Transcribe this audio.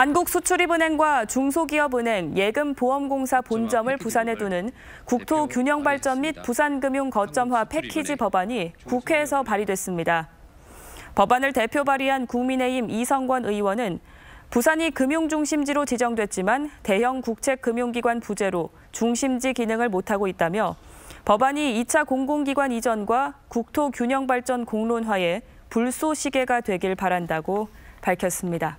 한국수출입은행과 중소기업은행, 예금보험공사 본점을 부산에 두는 국토균형발전 및 부산금융거점화 패키지 법안이 국회에서 발의됐습니다. 법안을 대표 발의한 국민의힘 이성권 의원은 부산이 금융중심지로 지정됐지만 대형 국책금융기관 부재로 중심지 기능을 못하고 있다며 법안이 2차 공공기관 이전과 국토균형발전 공론화에 불쏘시개가 되길 바란다고 밝혔습니다.